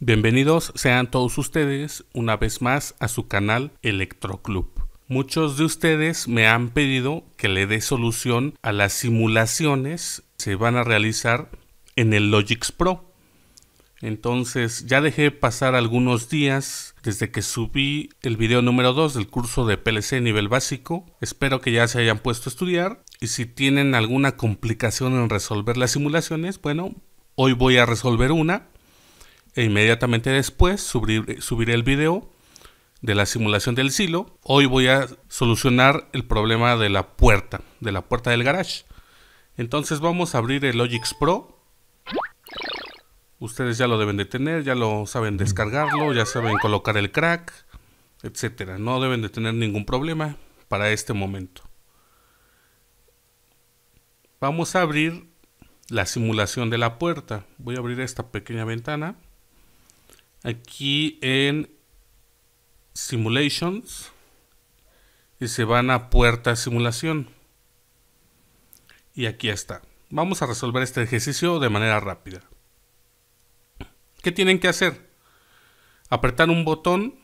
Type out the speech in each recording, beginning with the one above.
Bienvenidos sean todos ustedes una vez más a su canal Electroclub. Muchos de ustedes me han pedido que le dé solución a las simulaciones que se van a realizar en el Logix Pro. Entonces ya dejé pasar algunos días desde que subí el video número 2 del curso de PLC nivel básico. Espero que ya se hayan puesto a estudiar y si tienen alguna complicación en resolver las simulaciones, bueno, hoy voy a resolver una e inmediatamente después subiré el video de la simulación del silo. Hoy voy a solucionar el problema de la puerta, de la puerta del garage. Entonces vamos a abrir el Logix Pro. Ustedes ya lo deben de tener, ya lo saben descargarlo, ya saben colocar el crack, etc. No deben de tener ningún problema para este momento. Vamos a abrir la simulación de la puerta. Voy a abrir esta pequeña ventana aquí en Simulations y se van a puerta simulación. Y aquí está. Vamos a resolver este ejercicio de manera rápida. ¿Qué tienen que hacer? Apretar un botón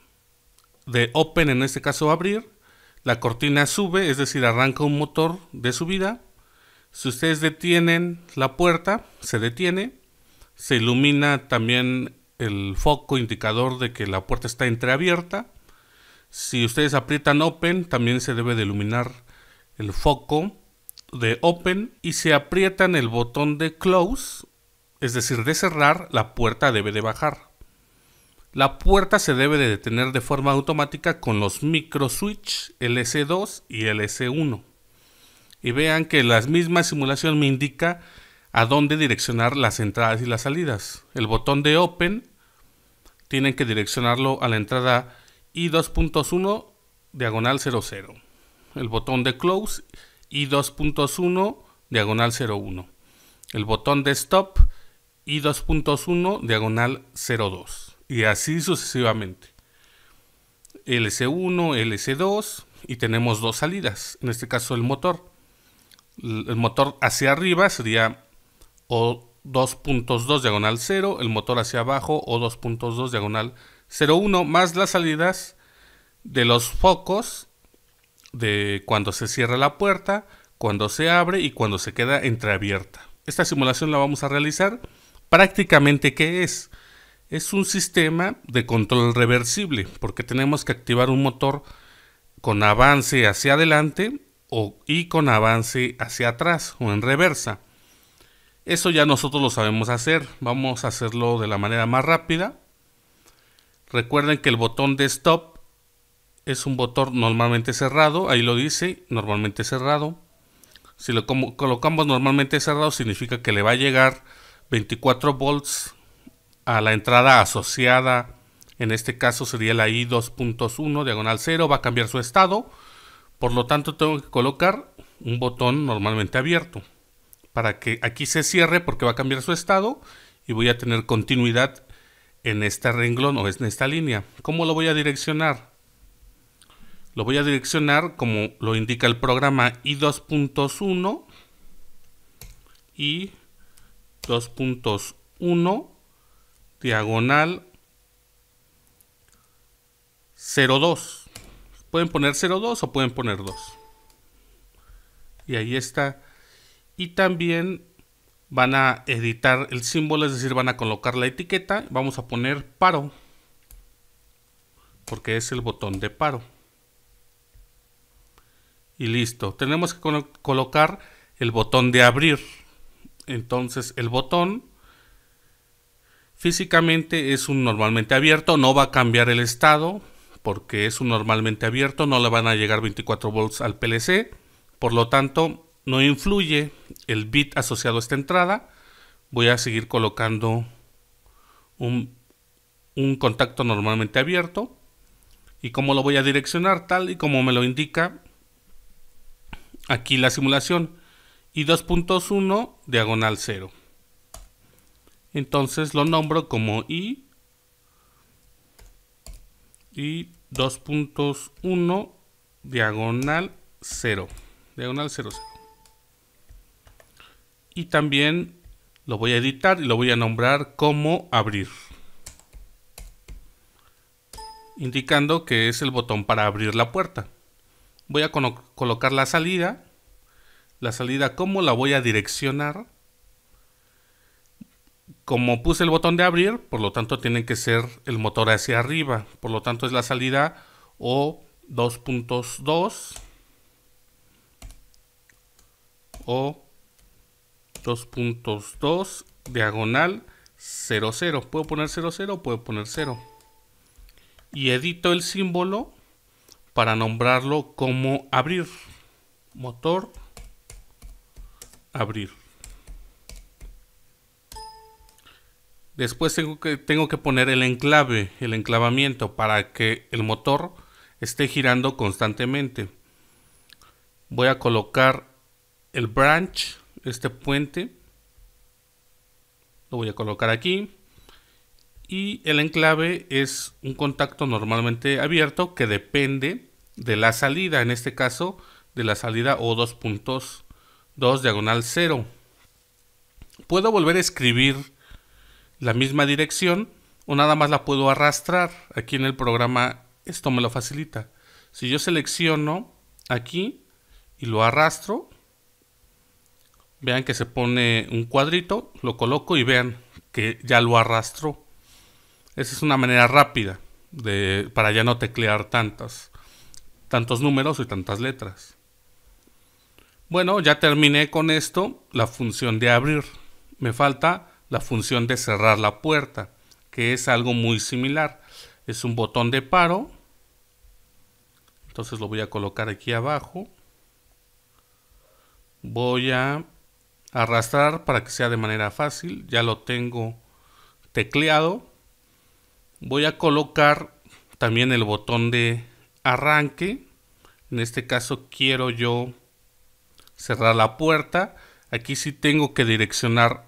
de Open, en este caso abrir. La cortina sube, es decir, arranca un motor de subida. Si ustedes detienen la puerta, se detiene. Se ilumina también el foco indicador de que la puerta está entreabierta. Si ustedes aprietan Open, también se debe de iluminar el foco de Open. Y si aprietan el botón de Close, es decir, de cerrar, la puerta debe de bajar. La puerta se debe de detener de forma automática con los micro switch LS2 y LS1. Y vean que la misma simulación me indica a dónde direccionar las entradas y las salidas. El botón de Open tienen que direccionarlo a la entrada I2.1 diagonal 00. El botón de Close I2.1 diagonal 01. El botón de Stop I2.1 diagonal 02. Y así sucesivamente. LC1, LC2 y tenemos dos salidas, en este caso el motor. El motor hacia arriba sería o 2.2 diagonal 0, el motor hacia abajo o 2.2 diagonal 01, más las salidas de los focos de cuando se cierra la puerta, cuando se abre y cuando se queda entreabierta. Esta simulación la vamos a realizar. Prácticamente, ¿qué es? Es un sistema de control reversible, porque tenemos que activar un motor con avance hacia adelante o, y con avance hacia atrás o en reversa. Eso ya nosotros lo sabemos hacer. Vamos a hacerlo de la manera más rápida. Recuerden que el botón de stop es un botón normalmente cerrado. Ahí lo dice, normalmente cerrado. Si lo colocamos normalmente cerrado significa que le va a llegar 24 volts a la entrada asociada. En este caso sería la I2.1 diagonal 0. Va a cambiar su estado. Por lo tanto tengo que colocar un botón normalmente abierto para que aquí se cierre porque va a cambiar su estado y voy a tener continuidad en este renglón o en esta línea. ¿Cómo lo voy a direccionar? Lo voy a direccionar como lo indica el programa I2.1 y 2.1 diagonal 02. Pueden poner 02 o pueden poner 2. Y ahí está y también van a editar el símbolo, es decir, van a colocar la etiqueta, vamos a poner paro, porque es el botón de paro. Y listo, tenemos que colocar el botón de abrir. Entonces el botón físicamente es un normalmente abierto, no va a cambiar el estado, porque es un normalmente abierto, no le van a llegar 24 volts al PLC, por lo tanto no influye el bit asociado a esta entrada. Voy a seguir colocando un, contacto normalmente abierto. ¿Y cómo lo voy a direccionar? Tal y como me lo indica aquí la simulación. Y 2.1 diagonal 0. Entonces lo nombro como i y 2.1 diagonal 0. Diagonal 0, 0 y también lo voy a editar y lo voy a nombrar como abrir. Indicando que es el botón para abrir la puerta. Voy a colocar la salida. La salida como la voy a direccionar. Como puse el botón de abrir, por lo tanto tiene que ser el motor hacia arriba. Por lo tanto es la salida o 2.2 o 2.2 diagonal 00. Puedo poner 00, puedo poner 0. Y edito el símbolo para nombrarlo como abrir. Motor abrir. Después tengo que, tengo que poner el enclave, el enclavamiento, para que el motor esté girando constantemente. Voy a colocar el branch este puente. Lo voy a colocar aquí. Y el enclave es un contacto normalmente abierto que depende de la salida, en este caso de la salida o 2.2 puntos diagonal 0. Puedo volver a escribir la misma dirección o nada más la puedo arrastrar. Aquí en el programa esto me lo facilita. Si yo selecciono aquí y lo arrastro, Vean que se pone un cuadrito, lo coloco y vean que ya lo arrastró. Esa es una manera rápida de, para ya no teclear tantas, tantos números y tantas letras. Bueno, ya terminé con esto, la función de abrir. Me falta la función de cerrar la puerta, que es algo muy similar. Es un botón de paro. Entonces lo voy a colocar aquí abajo. Voy a arrastrar para que sea de manera fácil. Ya lo tengo tecleado. Voy a colocar también el botón de arranque. En este caso quiero yo cerrar la puerta. Aquí sí tengo que direccionar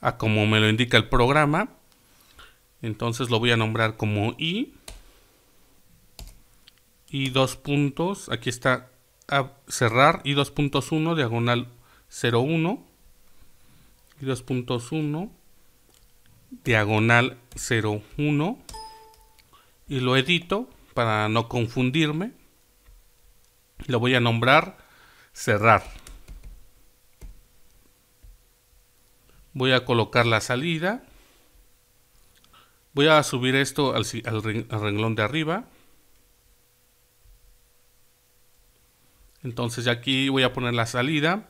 a como me lo indica el programa. Entonces lo voy a nombrar como I. Y dos puntos. Aquí está cerrar. Y uno diagonal 01 y dos puntos 1 diagonal 01 y lo edito para no confundirme lo voy a nombrar cerrar voy a colocar la salida voy a subir esto al, renglón de arriba entonces aquí voy a poner la salida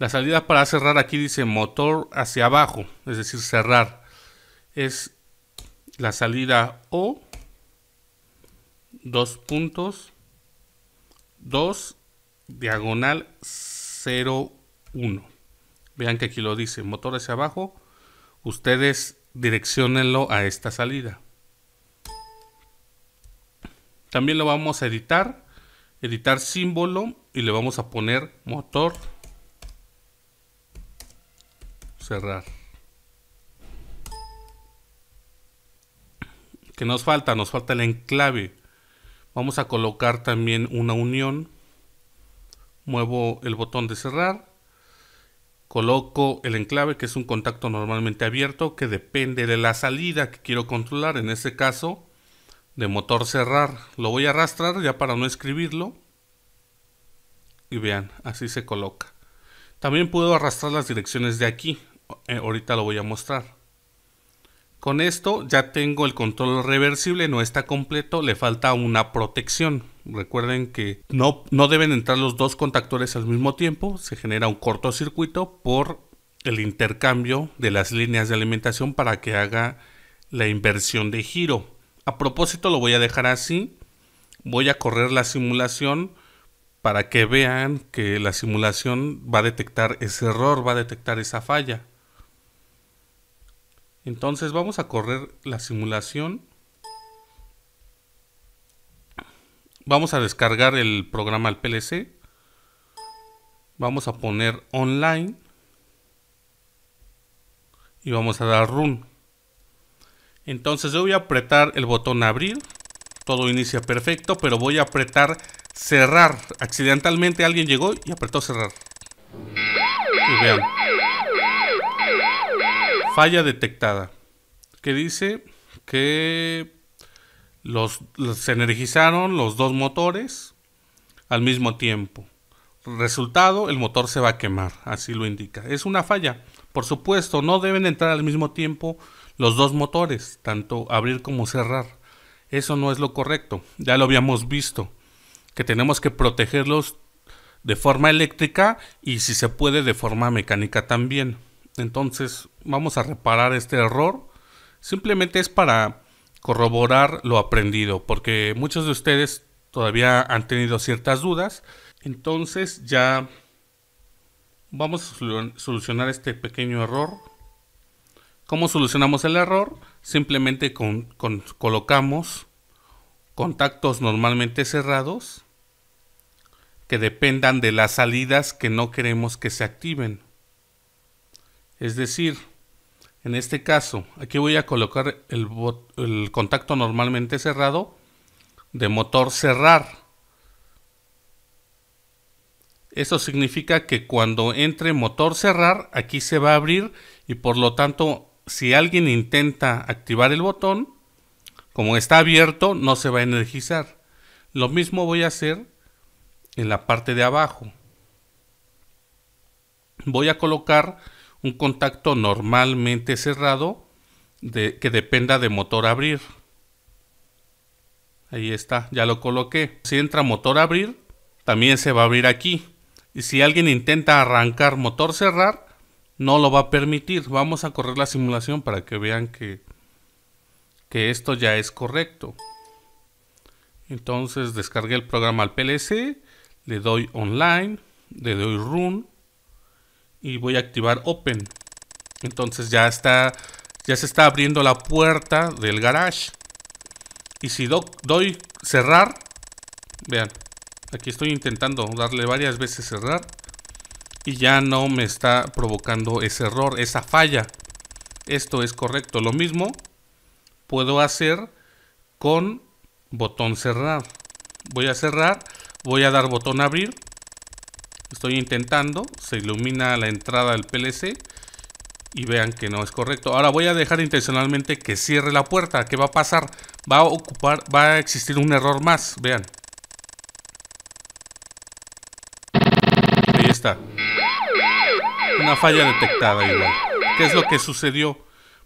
la salida para cerrar aquí dice motor hacia abajo, es decir, cerrar. Es la salida O, dos puntos, 2, diagonal 0, 1. Vean que aquí lo dice, motor hacia abajo. Ustedes direccionenlo a esta salida. También lo vamos a editar, editar símbolo y le vamos a poner motor cerrar. ¿Qué nos falta? Nos falta el enclave. Vamos a colocar también una unión. Muevo el botón de cerrar. Coloco el enclave, que es un contacto normalmente abierto, que depende de la salida que quiero controlar. En este caso, de motor cerrar. Lo voy a arrastrar ya para no escribirlo. Y vean, así se coloca. También puedo arrastrar las direcciones de aquí. Eh, ahorita lo voy a mostrar. Con esto ya tengo el control reversible, no está completo, le falta una protección. Recuerden que no, no deben entrar los dos contactores al mismo tiempo, se genera un cortocircuito por el intercambio de las líneas de alimentación para que haga la inversión de giro. A propósito lo voy a dejar así, voy a correr la simulación para que vean que la simulación va a detectar ese error, va a detectar esa falla. Entonces vamos a correr la simulación. Vamos a descargar el programa al PLC. Vamos a poner online. Y vamos a dar run. Entonces yo voy a apretar el botón abrir. Todo inicia perfecto, pero voy a apretar cerrar. Accidentalmente alguien llegó y apretó cerrar. Y vean falla detectada, que dice que los, se energizaron los dos motores al mismo tiempo. Resultado, el motor se va a quemar, así lo indica. Es una falla. Por supuesto, no deben entrar al mismo tiempo los dos motores, tanto abrir como cerrar. Eso no es lo correcto. Ya lo habíamos visto, que tenemos que protegerlos de forma eléctrica y si se puede de forma mecánica también. Entonces vamos a reparar este error. Simplemente es para corroborar lo aprendido, porque muchos de ustedes todavía han tenido ciertas dudas. Entonces ya vamos a solucionar este pequeño error. ¿Cómo solucionamos el error? Simplemente colocamos contactos normalmente cerrados que dependan de las salidas que no queremos que se activen. Es decir, en este caso, aquí voy a colocar el, contacto normalmente cerrado de motor cerrar. Eso significa que cuando entre motor cerrar, aquí se va a abrir y por lo tanto, si alguien intenta activar el botón, como está abierto, no se va a energizar. Lo mismo voy a hacer en la parte de abajo. Voy a colocar un contacto normalmente cerrado de, que dependa de motor abrir. Ahí está, ya lo coloqué. Si entra motor abrir, también se va a abrir aquí. Y si alguien intenta arrancar motor cerrar, no lo va a permitir. Vamos a correr la simulación para que vean que, que esto ya es correcto. Entonces descargué el programa al PLC, le doy online, le doy run y voy a activar Open. Entonces ya está, ya se está abriendo la puerta del garage. Y si doy cerrar, vean, aquí estoy intentando darle varias veces cerrar y ya no me está provocando ese error, esa falla. Esto es correcto. Lo mismo puedo hacer con botón cerrar. Voy a cerrar, voy a dar botón abrir Estoy intentando, se ilumina la entrada del PLC y vean que no es correcto. Ahora voy a dejar intencionalmente que cierre la puerta. ¿Qué va a pasar? Va a ocupar, va a existir un error más. Vean. Ahí está. Una falla detectada ¿Qué es lo que sucedió?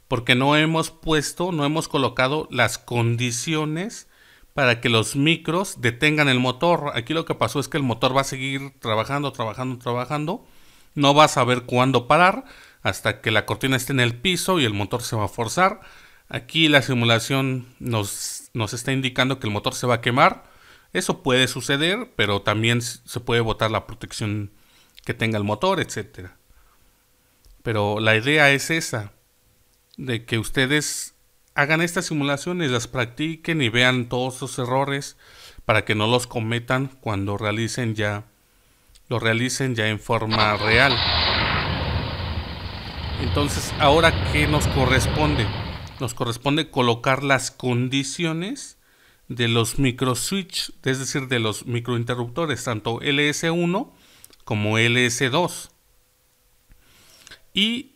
Porque no hemos puesto, no hemos colocado las condiciones para que los micros detengan el motor. Aquí lo que pasó es que el motor va a seguir trabajando, trabajando, trabajando. No va a saber cuándo parar hasta que la cortina esté en el piso y el motor se va a forzar. Aquí la simulación nos, nos está indicando que el motor se va a quemar. Eso puede suceder, pero también se puede botar la protección que tenga el motor, etc. Pero la idea es esa, de que ustedes hagan estas simulaciones, las practiquen y vean todos sus errores para que no los cometan cuando realicen ya lo realicen ya en forma real. Entonces, ahora qué nos corresponde? Nos corresponde colocar las condiciones de los microswitch, es decir, de los microinterruptores, tanto LS1 como LS2. Y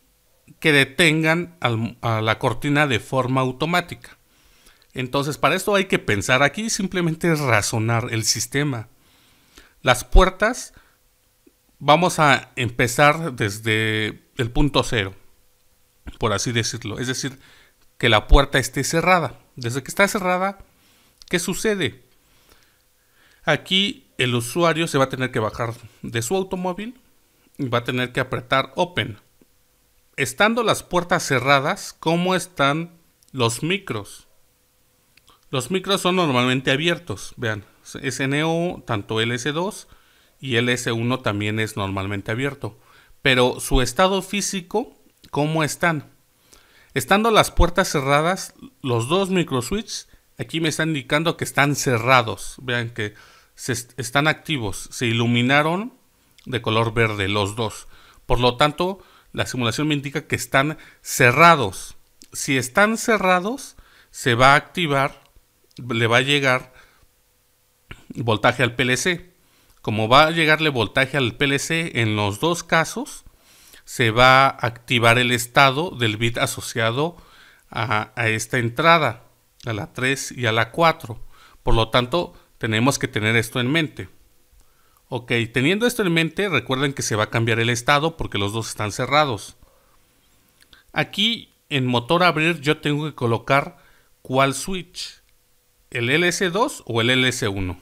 que detengan a la cortina de forma automática. Entonces, para esto hay que pensar aquí, simplemente razonar el sistema. Las puertas, vamos a empezar desde el punto cero, por así decirlo. Es decir, que la puerta esté cerrada. Desde que está cerrada, ¿qué sucede? Aquí el usuario se va a tener que bajar de su automóvil y va a tener que apretar Open estando las puertas cerradas, ¿cómo están los micros? Los micros son normalmente abiertos, vean, SNO, tanto LS2 y LS1 también es normalmente abierto. Pero su estado físico, ¿cómo están? Estando las puertas cerradas, los dos microswitches, aquí me están indicando que están cerrados. Vean que están activos, se iluminaron de color verde los dos. Por lo tanto, la simulación me indica que están cerrados. Si están cerrados, se va a activar, le va a llegar voltaje al PLC. Como va a llegarle voltaje al PLC, en los dos casos se va a activar el estado del bit asociado a, esta entrada, a la 3 y a la 4. Por lo tanto, tenemos que tener esto en mente. Ok, teniendo esto en mente, recuerden que se va a cambiar el estado porque los dos están cerrados. Aquí en motor abrir yo tengo que colocar cuál switch, el LS2 o el LS1.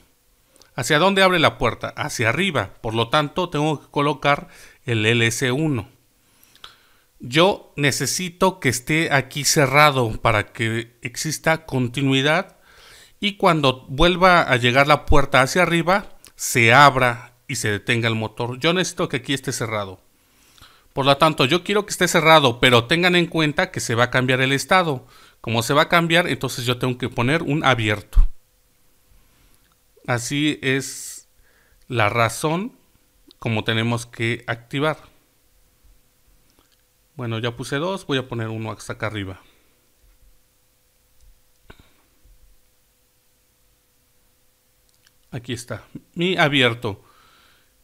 ¿Hacia dónde abre la puerta? Hacia arriba, por lo tanto tengo que colocar el LS1. Yo necesito que esté aquí cerrado para que exista continuidad y cuando vuelva a llegar la puerta hacia arriba se abra y se detenga el motor. Yo necesito que aquí esté cerrado. Por lo tanto, yo quiero que esté cerrado, pero tengan en cuenta que se va a cambiar el estado. Como se va a cambiar, entonces yo tengo que poner un abierto. Así es la razón como tenemos que activar. Bueno, ya puse dos, voy a poner uno hasta acá arriba. Aquí está, mi abierto.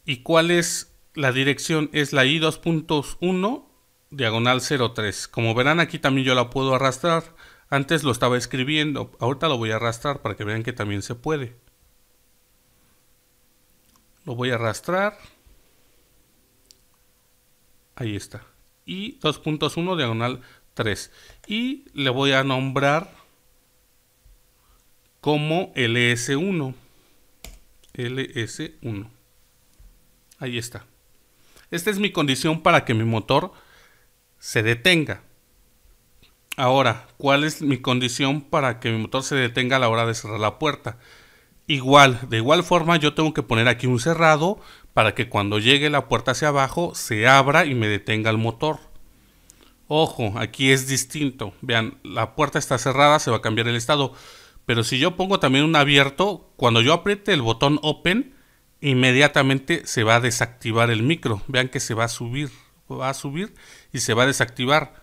¿Y cuál es la dirección? Es la I2.1 diagonal 03. Como verán aquí también yo la puedo arrastrar. Antes lo estaba escribiendo, ahorita lo voy a arrastrar para que vean que también se puede. Lo voy a arrastrar. Ahí está. Y 2.1 diagonal 3. Y le voy a nombrar como LS1. LS1. Ahí está. Esta es mi condición para que mi motor se detenga. Ahora, ¿cuál es mi condición para que mi motor se detenga a la hora de cerrar la puerta? Igual, de igual forma yo tengo que poner aquí un cerrado para que cuando llegue la puerta hacia abajo se abra y me detenga el motor. Ojo, aquí es distinto. Vean, la puerta está cerrada, se va a cambiar el estado. Pero si yo pongo también un abierto, cuando yo apriete el botón open, inmediatamente se va a desactivar el micro. Vean que se va a subir, va a subir y se va a desactivar.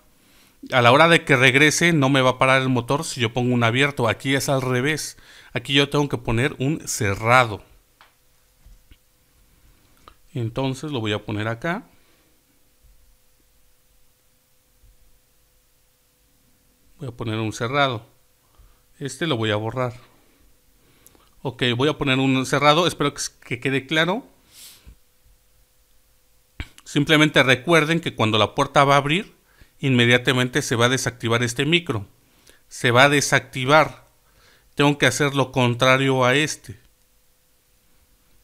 A la hora de que regrese no me va a parar el motor si yo pongo un abierto. Aquí es al revés. Aquí yo tengo que poner un cerrado. Entonces lo voy a poner acá. Voy a poner un cerrado. Este lo voy a borrar. Ok, voy a poner un cerrado. Espero que quede claro. Simplemente recuerden que cuando la puerta va a abrir, inmediatamente se va a desactivar este micro. Se va a desactivar. Tengo que hacer lo contrario a este.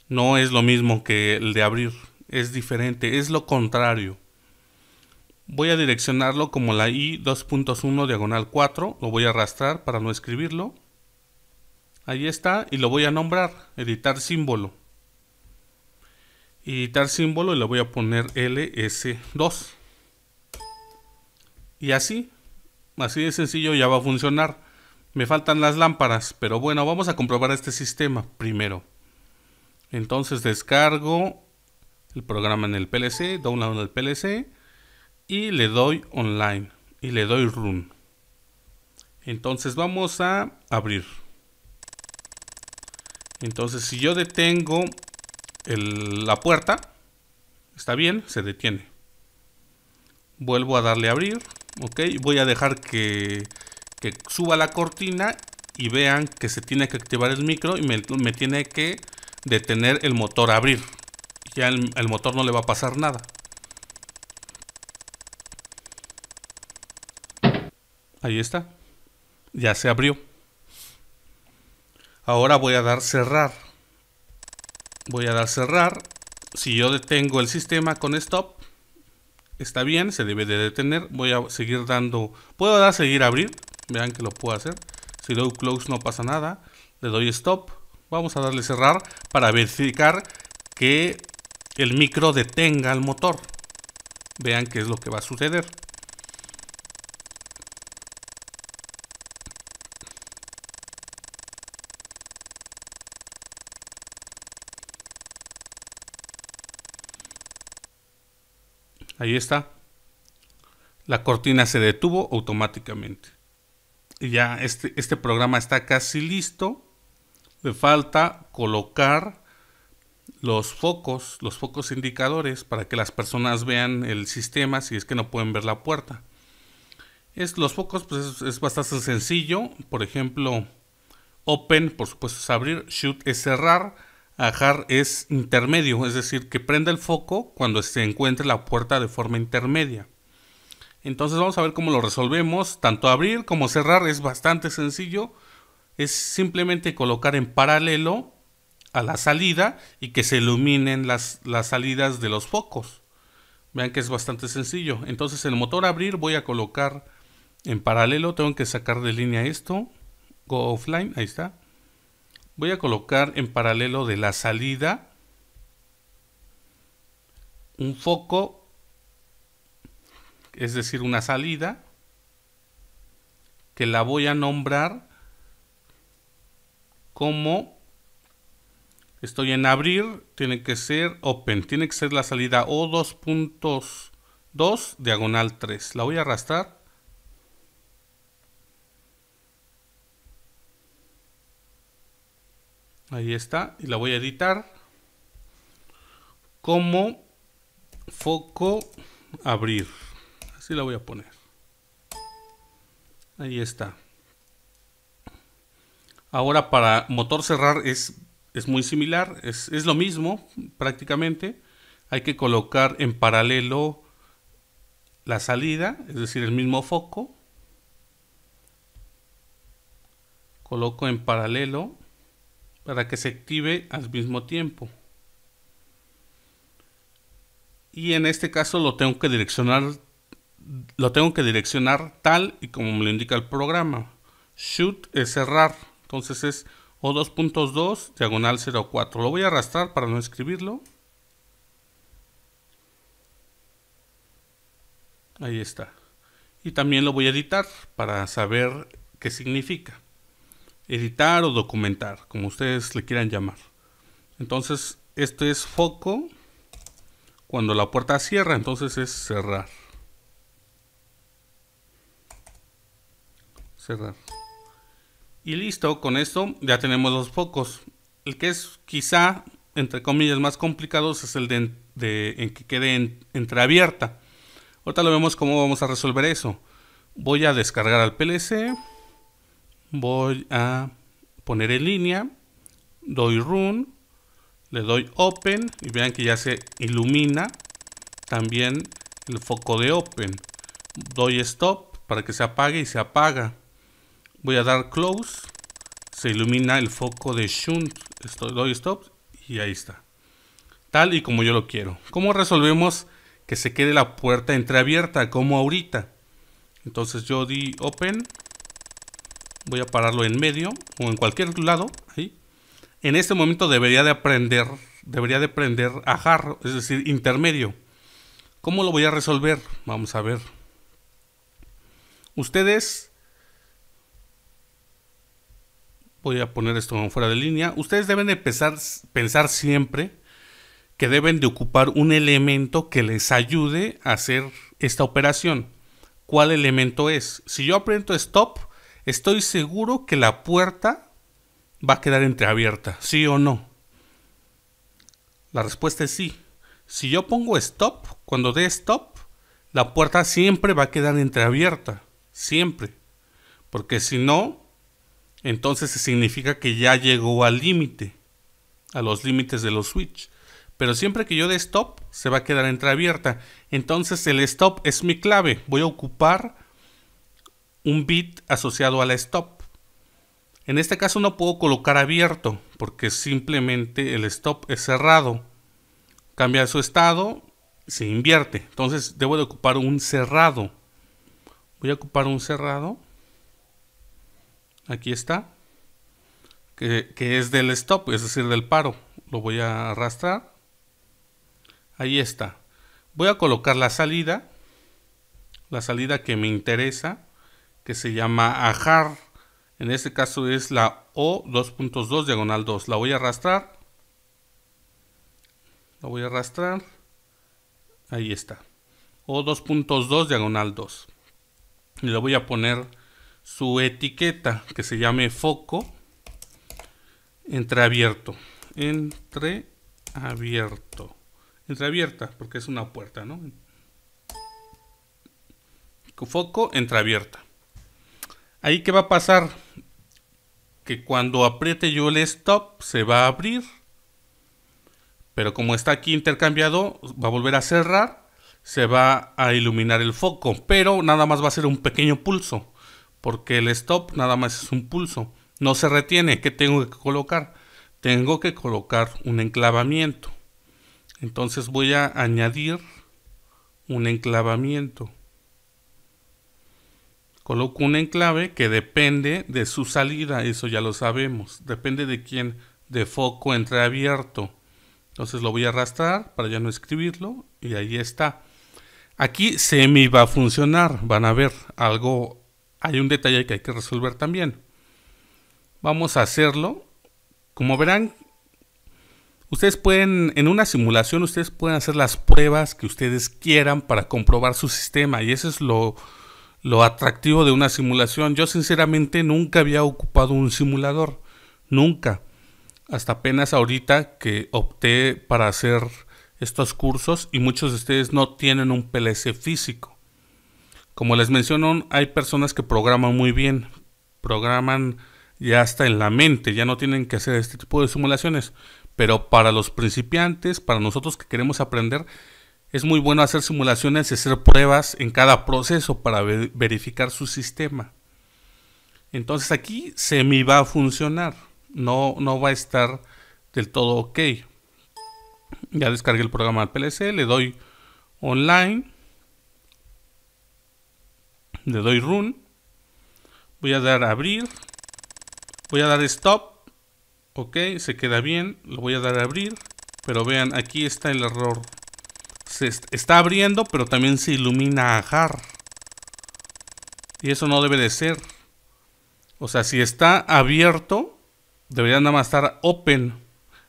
No es lo mismo que el de abrir. Es diferente. Es lo contrario. Voy a direccionarlo como la I 2.1 diagonal 4, lo voy a arrastrar para no escribirlo. Ahí está y lo voy a nombrar, editar símbolo. Editar símbolo y le voy a poner LS2. Y así, así de sencillo ya va a funcionar. Me faltan las lámparas, pero bueno, vamos a comprobar este sistema primero. Entonces descargo el programa en el PLC, download el PLC y le doy online y le doy run. Entonces vamos a abrir. Entonces si yo detengo la puerta, está bien, se detiene. Vuelvo a darle a abrir, ok, voy a dejar que, que suba la cortina y vean que se tiene que activar el micro y me, tiene que detener el motor a abrir. Ya el motor no le va a pasar nada. Ahí está. Ya se abrió. Ahora voy a dar cerrar. Voy a dar cerrar. Si yo detengo el sistema con stop, está bien, se debe de detener. Voy a seguir dando... Puedo dar seguir abrir. Vean que lo puedo hacer. Si doy close no pasa nada. Le doy stop. Vamos a darle cerrar para verificar que el micro detenga el motor. Vean qué es lo que va a suceder. Ahí está. La cortina se detuvo automáticamente. Y ya este, este programa está casi listo. Le falta colocar los focos, los focos indicadores para que las personas vean el sistema si es que no pueden ver la puerta. Es, los focos pues es, es bastante sencillo. Por ejemplo, open, por supuesto, es abrir, shoot es cerrar Ajar es intermedio, es decir, que prenda el foco cuando se encuentre la puerta de forma intermedia. Entonces vamos a ver cómo lo resolvemos. Tanto abrir como cerrar es bastante sencillo. Es simplemente colocar en paralelo a la salida y que se iluminen las, las salidas de los focos. Vean que es bastante sencillo. Entonces el motor abrir voy a colocar en paralelo. Tengo que sacar de línea esto. Go offline, ahí está voy a colocar en paralelo de la salida un foco, es decir, una salida, que la voy a nombrar como estoy en abrir, tiene que ser open, tiene que ser la salida O2.2 diagonal 3. La voy a arrastrar Ahí está. Y la voy a editar como foco abrir. Así la voy a poner. Ahí está. Ahora para motor cerrar es, es muy similar. Es, es lo mismo prácticamente. Hay que colocar en paralelo la salida, es decir, el mismo foco. Coloco en paralelo para que se active al mismo tiempo. Y en este caso lo tengo que direccionar lo tengo que direccionar tal y como me lo indica el programa. Shoot es cerrar, entonces es O2.2 diagonal 04. Lo voy a arrastrar para no escribirlo. Ahí está. Y también lo voy a editar para saber qué significa editar o documentar, como ustedes le quieran llamar. Entonces, esto es foco cuando la puerta cierra, entonces es cerrar. Cerrar. Y listo, con esto ya tenemos los focos. El que es quizá, entre comillas, más complicado es el de, en que quede entreabierta. Ahorita lo vemos cómo vamos a resolver eso. Voy a descargar al PLC voy a poner en línea, doy run, le doy open y vean que ya se ilumina también el foco de open. Doy stop para que se apague y se apaga. Voy a dar close, se ilumina el foco de shunt, doy stop y ahí está. Tal y como yo lo quiero. ¿Cómo resolvemos que se quede la puerta entreabierta como ahorita? Entonces yo di open voy a pararlo en medio o en cualquier lado. En este momento debería de aprender, debería de aprender a jarro, es decir, intermedio. ¿Cómo lo voy a resolver? Vamos a ver. Ustedes, voy a poner esto fuera de línea, ustedes deben empezar, pensar siempre que deben de ocupar un elemento que les ayude a hacer esta operación. ¿Cuál elemento es? Si yo aprendo stop, estoy seguro que la puerta va a quedar entreabierta, ¿sí o no? La respuesta es sí. Si yo pongo stop, cuando dé stop, la puerta siempre va a quedar entreabierta, siempre. Porque si no, entonces significa que ya llegó al límite, a los límites de los switch. Pero siempre que yo dé stop, se va a quedar entreabierta. Entonces el stop es mi clave. Voy a ocupar un bit asociado al stop. En este caso no puedo colocar abierto porque simplemente el stop es cerrado. Cambia su estado, se invierte. Entonces debo de ocupar un cerrado. Voy a ocupar un cerrado. Aquí está. Que, que es del stop, es decir, del paro. Lo voy a arrastrar. Ahí está. Voy a colocar la salida. La salida que me interesa que se llama ajar. En este caso es la O 2.2 diagonal 2. La voy a arrastrar. La voy a arrastrar. Ahí está. O 2.2 diagonal 2. Y le voy a poner su etiqueta que se llame foco entreabierto. Entreabierto. Entreabierta, porque es una puerta, ¿no? Foco entreabierta. Ahí qué va a pasar? Que cuando apriete yo el stop se va a abrir. Pero como está aquí intercambiado, va a volver a cerrar. Se va a iluminar el foco. Pero nada más va a ser un pequeño pulso. Porque el stop nada más es un pulso. No se retiene. ¿Qué tengo que colocar? Tengo que colocar un enclavamiento. Entonces voy a añadir un enclavamiento coloco un enclave que depende de su salida, eso ya lo sabemos, depende de quién, de foco entre abierto. Entonces lo voy a arrastrar para ya no escribirlo y ahí está. Aquí semi va a funcionar, van a ver algo, hay un detalle que hay que resolver también. Vamos a hacerlo. Como verán, ustedes pueden, en una simulación, ustedes pueden hacer las pruebas que ustedes quieran para comprobar su sistema y eso es lo, lo atractivo de una simulación. Yo sinceramente nunca había ocupado un simulador, nunca. Hasta apenas ahorita que opté para hacer estos cursos y muchos de ustedes no tienen un PLC físico. Como les menciono, hay personas que programan muy bien, programan ya hasta en la mente, ya no tienen que hacer este tipo de simulaciones. Pero para los principiantes, para nosotros que queremos aprender, es muy bueno hacer simulaciones y hacer pruebas en cada proceso para verificar su sistema. Entonces aquí se me va a funcionar, no, no va a estar del todo ok. Ya descargué el programa al PLC, le doy online, le doy run, voy a dar abrir, voy a dar stop, ok, se queda bien, lo voy a dar a abrir, pero vean, aquí está el error se está abriendo, pero también se ilumina ajar Y eso no debe de ser. O sea, si está abierto, debería nada más estar open.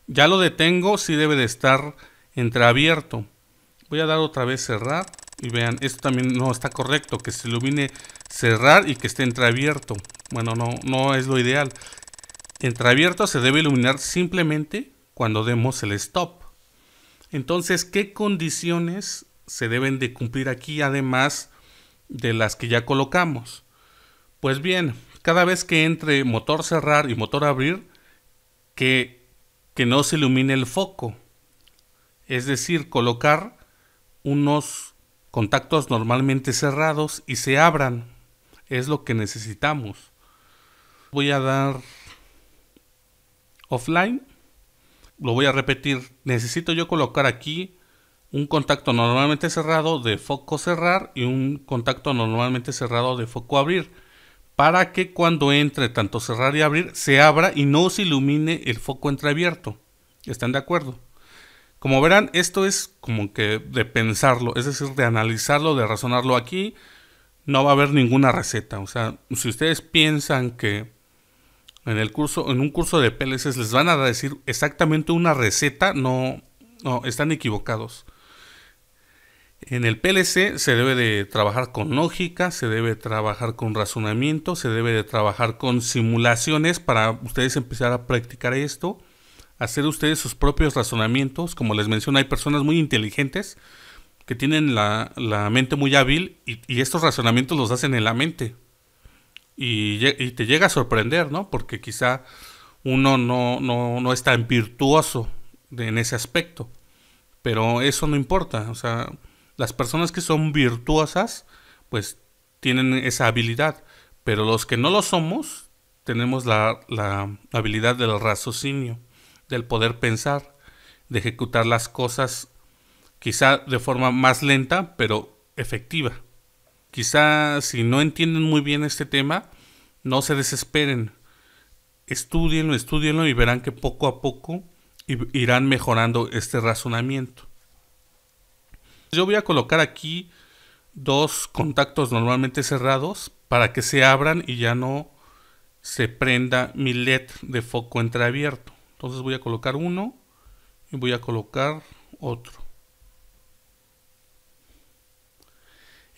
Ya lo detengo, sí debe de estar entreabierto. Voy a dar otra vez cerrar. Y vean, esto también no está correcto, que se ilumine cerrar y que esté entreabierto. Bueno, no, no es lo ideal. Entreabierto se debe iluminar simplemente cuando demos el stop. Entonces, ¿qué condiciones se deben de cumplir aquí además de las que ya colocamos? Pues bien, cada vez que entre motor cerrar y motor abrir, que, que no se ilumine el foco. Es decir, colocar unos contactos normalmente cerrados y se abran. Es lo que necesitamos. Voy a dar offline lo voy a repetir, necesito yo colocar aquí un contacto normalmente cerrado de foco cerrar y un contacto normalmente cerrado de foco abrir para que cuando entre tanto cerrar y abrir se abra y no se ilumine el foco entreabierto. ¿Están de acuerdo? Como verán, esto es como que de pensarlo, es decir, de analizarlo, de razonarlo aquí. No va a haber ninguna receta. O sea, si ustedes piensan que en el curso, en un curso de PLC les van a decir exactamente una receta, no, no, están equivocados. En el PLC se debe de trabajar con lógica, se debe trabajar con razonamiento, se debe de trabajar con simulaciones para ustedes empezar a practicar esto, hacer ustedes sus propios razonamientos. Como les mencioné, hay personas muy inteligentes que tienen la, la mente muy hábil y, y estos razonamientos los hacen en la mente y, te llega a sorprender, ¿no? Porque quizá uno no, no, no es tan virtuoso en ese aspecto. Pero eso no importa. O sea, las personas que son virtuosas, pues tienen esa habilidad. Pero los que no lo somos, tenemos la, la habilidad del raciocinio, del poder pensar, de ejecutar las cosas quizá de forma más lenta, pero efectiva quizás si no entienden muy bien este tema, no se desesperen. Estudienlo, estudienlo y verán que poco a poco irán mejorando este razonamiento. Yo voy a colocar aquí dos contactos normalmente cerrados para que se abran y ya no se prenda mi LED de foco entreabierto. Entonces voy a colocar uno y voy a colocar otro.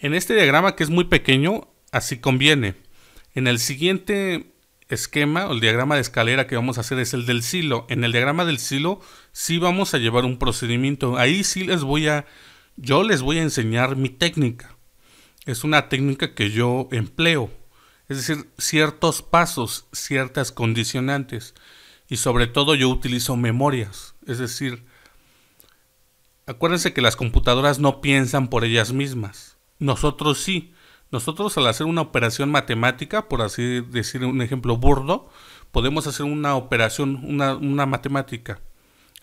En este diagrama que es muy pequeño, así conviene. En el siguiente esquema, o el diagrama de escalera que vamos a hacer es el del silo. En el diagrama del silo sí vamos a llevar un procedimiento. Ahí sí les voy a, yo les voy a enseñar mi técnica. Es una técnica que yo empleo. Es decir, ciertos pasos, ciertas condicionantes. Y sobre todo yo utilizo memorias. Es decir, acuérdense que las computadoras no piensan por ellas mismas. Nosotros sí. Nosotros al hacer una operación matemática, por así decir un ejemplo burdo, podemos hacer una operación, una, una matemática.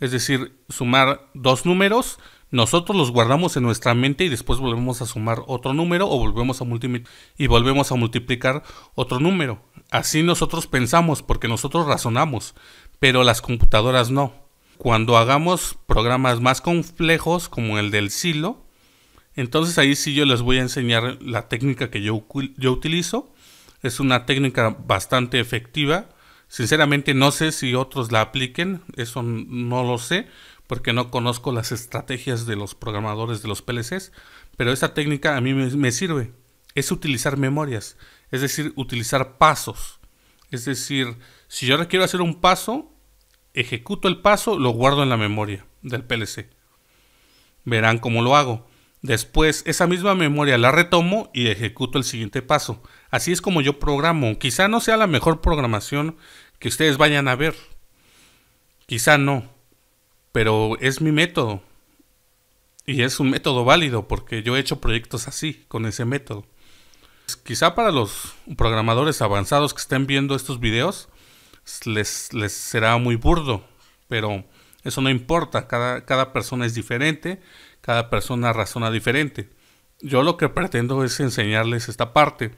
Es decir, sumar dos números, nosotros los guardamos en nuestra mente y después volvemos a sumar otro número o volvemos a y volvemos a multiplicar otro número. Así nosotros pensamos porque nosotros razonamos, pero las computadoras no. Cuando hagamos programas más complejos como el del silo, entonces ahí sí yo les voy a enseñar la técnica que yo, yo utilizo. Es una técnica bastante efectiva. Sinceramente no sé si otros la apliquen, eso no lo sé, porque no conozco las estrategias de los programadores de los PLCs, pero esa técnica a mí me, me sirve. Es utilizar memorias, es decir, utilizar pasos. Es decir, si yo requiero hacer un paso, ejecuto el paso, lo guardo en la memoria del PLC. Verán cómo lo hago. Después, esa misma memoria la retomo y ejecuto el siguiente paso. Así es como yo programo. Quizá no sea la mejor programación que ustedes vayan a ver. Quizá no. Pero es mi método. Y es un método válido porque yo he hecho proyectos así, con ese método. Quizá para los programadores avanzados que estén viendo estos videos les, les será muy burdo, pero eso no importa, cada, cada persona es diferente cada persona razona diferente. Yo lo que pretendo es enseñarles esta parte.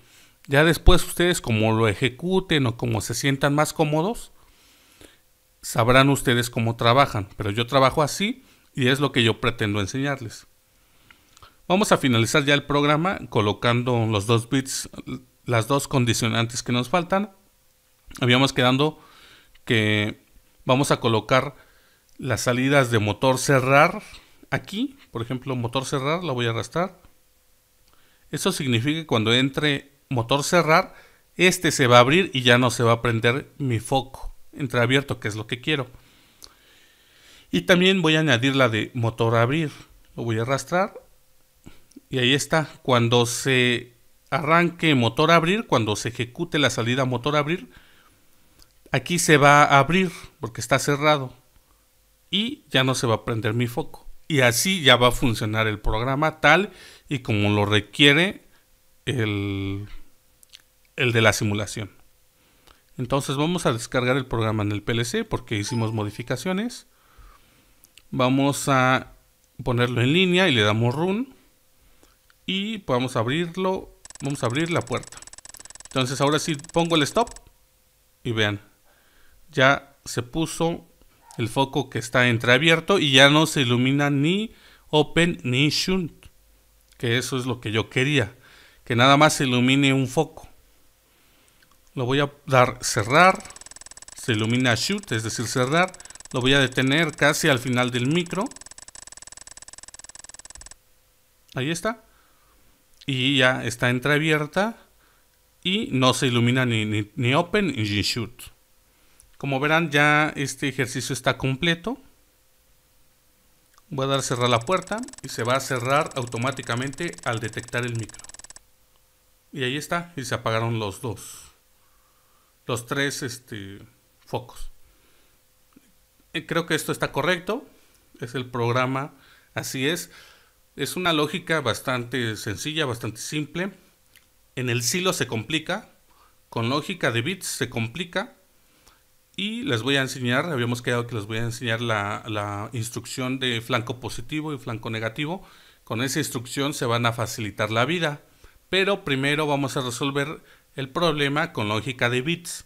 Ya después ustedes como lo ejecuten o como se sientan más cómodos, sabrán ustedes cómo trabajan. Pero yo trabajo así y es lo que yo pretendo enseñarles. Vamos a finalizar ya el programa colocando los dos bits, las dos condicionantes que nos faltan. Habíamos quedando que vamos a colocar las salidas de motor cerrar Aquí, por ejemplo, motor cerrar, la voy a arrastrar. Eso significa que cuando entre motor cerrar, este se va a abrir y ya no se va a prender mi foco entre abierto, que es lo que quiero. Y también voy a añadir la de motor abrir. Lo voy a arrastrar. Y ahí está. Cuando se arranque motor abrir, cuando se ejecute la salida motor abrir, aquí se va a abrir porque está cerrado. Y ya no se va a prender mi foco y así ya va a funcionar el programa tal y como lo requiere el, de la simulación. Entonces vamos a descargar el programa en el PLC porque hicimos modificaciones. Vamos a ponerlo en línea y le damos run. Y podemos abrirlo, vamos a abrir la puerta. Entonces ahora sí pongo el stop y vean, ya se puso el foco que está entreabierto y ya no se ilumina ni open ni Shoot. que eso es lo que yo quería, que nada más se ilumine un foco. Lo voy a dar cerrar, se ilumina shoot, es decir, cerrar. Lo voy a detener casi al final del micro. Ahí está. Y ya está entreabierta y no se ilumina ni, ni open ni shoot. Como verán ya este ejercicio está completo. Voy a dar cerrar la puerta y se va a cerrar automáticamente al detectar el micro. Y ahí está, y se apagaron los dos. Los tres este, focos. Eh, creo que esto está correcto. Es el programa, así es. Es una lógica bastante sencilla, bastante simple. En el silo se complica. Con lógica de bits se complica y les voy a enseñar, habíamos quedado que les voy a enseñar la, instrucción de flanco positivo y flanco negativo. Con esa instrucción se van a facilitar la vida. Pero primero vamos a resolver el problema con lógica de bits.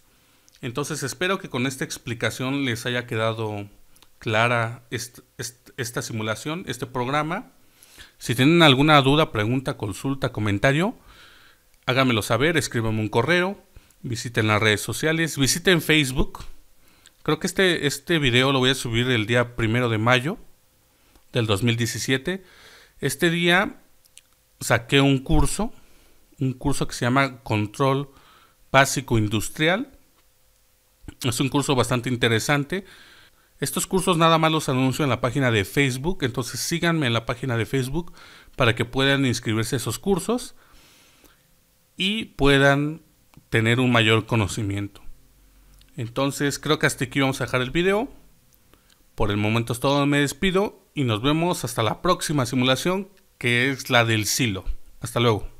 Entonces espero que con esta explicación les haya quedado clara esta simulación, este programa. Si tienen alguna duda, pregunta, consulta, comentario, háganmelo saber, escríbanme un correo, visiten las redes sociales, visiten Facebook, Creo que este, este video lo voy a subir el día primero de mayo del 2017. Este día saqué un curso, un curso que se llama Control Básico Industrial. Es un curso bastante interesante. Estos cursos nada más los anuncio en la página de Facebook, entonces síganme en la página de Facebook para que puedan inscribirse a esos cursos y puedan tener un mayor conocimiento. Entonces creo que hasta aquí vamos a dejar el video. Por el momento es todo, me despido y nos vemos hasta la próxima simulación que es la del silo. Hasta luego.